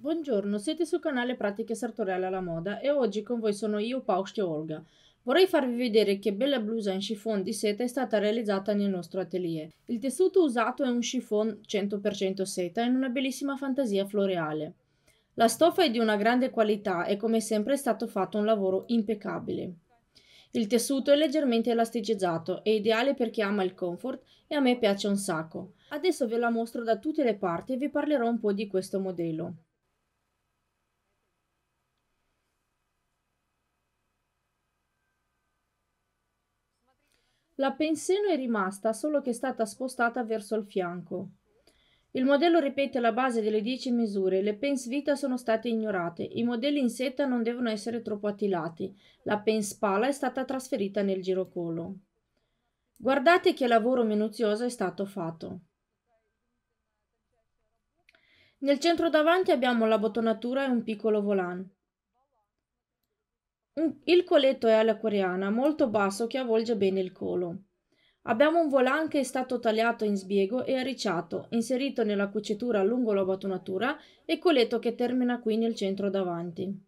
Buongiorno, siete sul canale Pratiche Sartoriale alla Moda e oggi con voi sono io Paustia Olga. Vorrei farvi vedere che bella blusa in chiffon di seta è stata realizzata nel nostro atelier. Il tessuto usato è un chiffon 100% seta in una bellissima fantasia floreale. La stoffa è di una grande qualità e come sempre è stato fatto un lavoro impeccabile. Il tessuto è leggermente elasticizzato, è ideale per chi ama il comfort e a me piace un sacco. Adesso ve la mostro da tutte le parti e vi parlerò un po' di questo modello. La penseno è rimasta, solo che è stata spostata verso il fianco. Il modello ripete la base delle 10 misure, le pens vita sono state ignorate, i modelli in seta non devono essere troppo attilati, la pens pala è stata trasferita nel girocolo. Guardate che lavoro minuzioso è stato fatto. Nel centro davanti abbiamo la bottonatura e un piccolo volan. Il coletto è alla coreana, molto basso che avvolge bene il collo. Abbiamo un volan che è stato tagliato in sbiego e arricciato, inserito nella cucitura lungo la batonatura e coletto che termina qui nel centro davanti.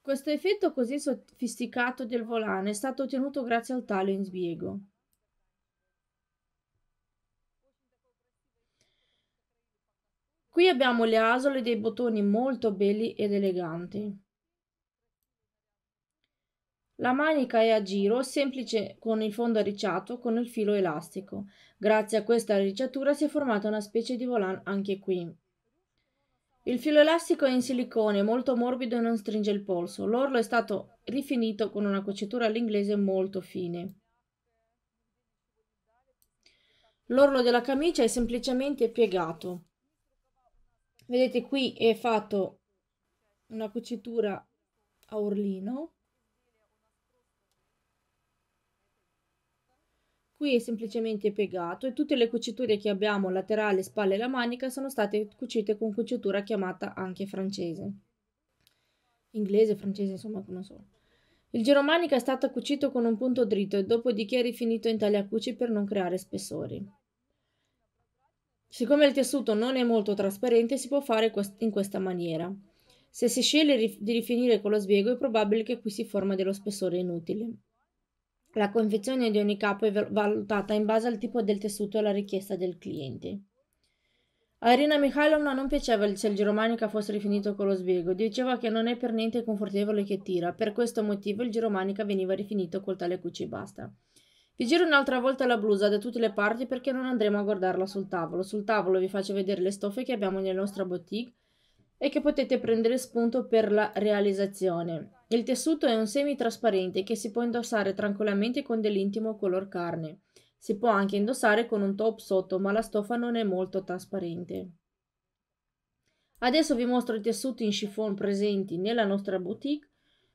Questo effetto così sofisticato del volano è stato ottenuto grazie al taglio in sbiego. Qui abbiamo le asole dei bottoni molto belli ed eleganti. La manica è a giro, semplice con il fondo arricciato, con il filo elastico. Grazie a questa arricciatura si è formata una specie di volant anche qui. Il filo elastico è in silicone, molto morbido e non stringe il polso. L'orlo è stato rifinito con una cucitura all'inglese molto fine. L'orlo della camicia è semplicemente piegato. Vedete qui è fatto una cucitura a orlino qui è semplicemente piegato e tutte le cuciture che abbiamo laterale, spalle e la manica sono state cucite con cucitura chiamata anche francese. Inglese, francese, insomma, non so. Il manica è stato cucito con un punto dritto e dopodiché rifinito in tagliacuci per non creare spessori. Siccome il tessuto non è molto trasparente si può fare in questa maniera. Se si sceglie di rifinire con lo sviego è probabile che qui si forma dello spessore inutile. La confezione di ogni capo è valutata in base al tipo del tessuto e alla richiesta del cliente. A Irina Mikhailovna non piaceva se il giromanica fosse rifinito con lo sbiego, diceva che non è per niente confortevole che tira, per questo motivo il giromanica veniva rifinito col tale cuci e basta. Vi giro un'altra volta la blusa da tutte le parti perché non andremo a guardarla sul tavolo. Sul tavolo vi faccio vedere le stoffe che abbiamo nella nostra boutique, e che potete prendere spunto per la realizzazione. Il tessuto è un semi trasparente che si può indossare tranquillamente con dell'intimo color carne. Si può anche indossare con un top sotto, ma la stoffa non è molto trasparente. Adesso vi mostro i tessuti in chiffon presenti nella nostra boutique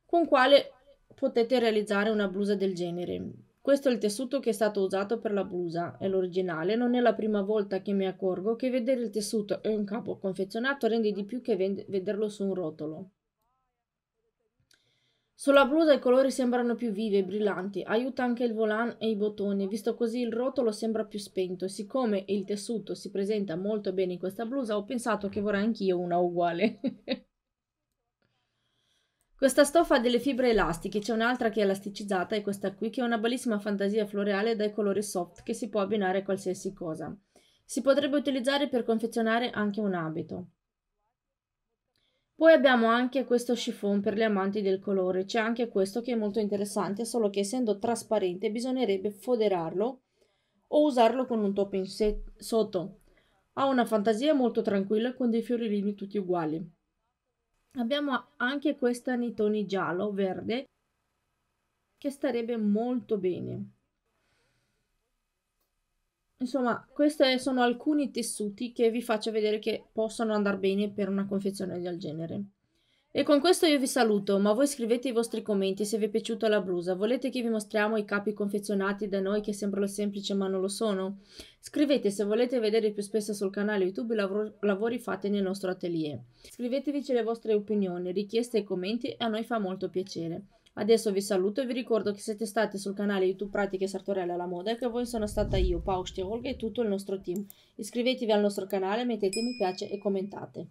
con quale potete realizzare una blusa del genere. Questo è il tessuto che è stato usato per la blusa, è l'originale, non è la prima volta che mi accorgo che vedere il tessuto e un capo confezionato rende di più che vederlo su un rotolo. Sulla blusa i colori sembrano più vivi e brillanti, aiuta anche il volant e i bottoni, visto così il rotolo sembra più spento. Siccome il tessuto si presenta molto bene in questa blusa, ho pensato che vorrei anch'io una uguale. Questa stoffa ha delle fibre elastiche, c'è un'altra che è elasticizzata e questa qui che è una bellissima fantasia floreale dai colori soft che si può abbinare a qualsiasi cosa. Si potrebbe utilizzare per confezionare anche un abito. Poi abbiamo anche questo chiffon per le amanti del colore, c'è anche questo che è molto interessante, solo che essendo trasparente bisognerebbe foderarlo o usarlo con un topping sotto. Ha una fantasia molto tranquilla con dei fiorellini tutti uguali abbiamo anche questa nei toni giallo verde che starebbe molto bene insomma questi sono alcuni tessuti che vi faccio vedere che possono andare bene per una confezione del genere e con questo io vi saluto, ma voi scrivete i vostri commenti se vi è piaciuta la blusa. Volete che vi mostriamo i capi confezionati da noi che sembrano semplici ma non lo sono? Scrivete se volete vedere più spesso sul canale YouTube i lavori fatti nel nostro atelier. Scrivetevici le vostre opinioni, richieste e commenti, a noi fa molto piacere. Adesso vi saluto e vi ricordo che siete state sul canale YouTube Pratiche Sartorelle alla Moda e che voi sono stata io, Paustia Olga e tutto il nostro team. Iscrivetevi al nostro canale, mettete mi piace e commentate.